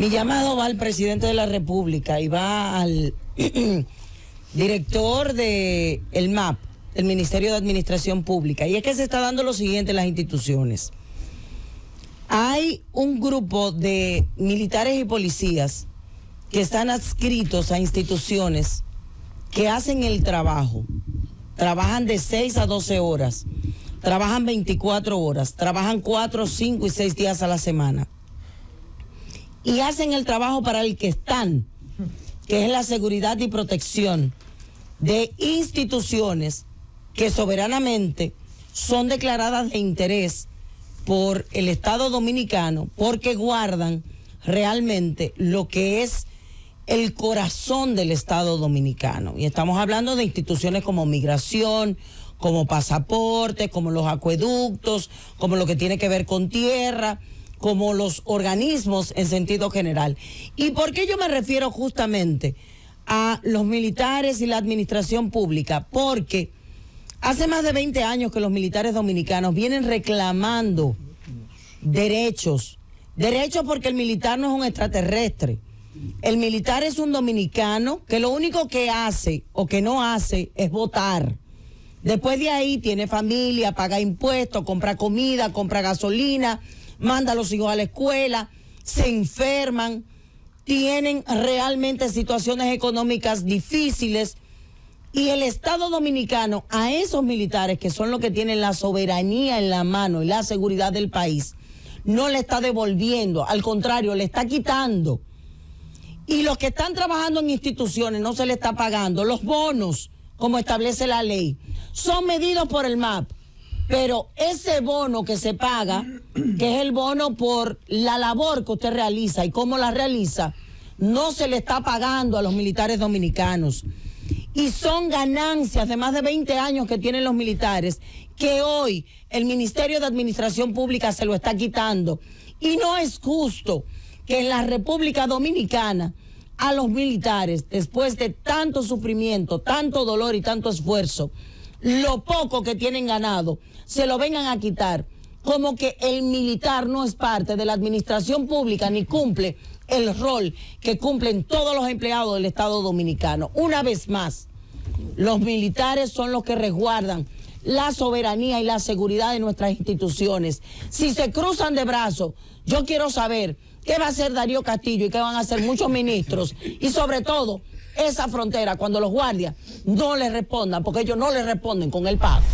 Mi llamado va al presidente de la República y va al director de MAP, el Ministerio de Administración Pública. Y es que se está dando lo siguiente en las instituciones. Hay un grupo de militares y policías que están adscritos a instituciones que hacen el trabajo. Trabajan de 6 a 12 horas, trabajan 24 horas, trabajan 4, 5 y 6 días a la semana y hacen el trabajo para el que están, que es la seguridad y protección de instituciones que soberanamente son declaradas de interés por el Estado dominicano porque guardan realmente lo que es el corazón del Estado dominicano. Y estamos hablando de instituciones como migración, como pasaportes, como los acueductos, como lo que tiene que ver con tierra, como los organismos en sentido general. ¿Y por qué yo me refiero justamente a los militares y la administración pública? Porque hace más de 20 años que los militares dominicanos vienen reclamando derechos. Derechos porque el militar no es un extraterrestre. El militar es un dominicano que lo único que hace o que no hace es votar. Después de ahí tiene familia, paga impuestos, compra comida, compra gasolina, manda a los hijos a la escuela, se enferman, tienen realmente situaciones económicas difíciles. Y el Estado dominicano, a esos militares que son los que tienen la soberanía en la mano y la seguridad del país, no le está devolviendo, al contrario, le está quitando. Y los que están trabajando en instituciones no se le está pagando. Los bonos, como establece la ley, son medidos por el MAP. Pero ese bono que se paga, que es el bono por la labor que usted realiza y cómo la realiza, no se le está pagando a los militares dominicanos. Y son ganancias de más de 20 años que tienen los militares, que hoy el Ministerio de Administración Pública se lo está quitando. Y no es justo que en la República Dominicana a los militares, después de tanto sufrimiento, tanto dolor y tanto esfuerzo, lo poco que tienen ganado, se lo vengan a quitar, como que el militar no es parte de la administración pública ni cumple el rol que cumplen todos los empleados del Estado Dominicano. Una vez más, los militares son los que resguardan la soberanía y la seguridad de nuestras instituciones. Si se cruzan de brazos, yo quiero saber qué va a hacer Darío Castillo y qué van a hacer muchos ministros y sobre todo esa frontera cuando los guardias no les respondan, porque ellos no les responden con el pago.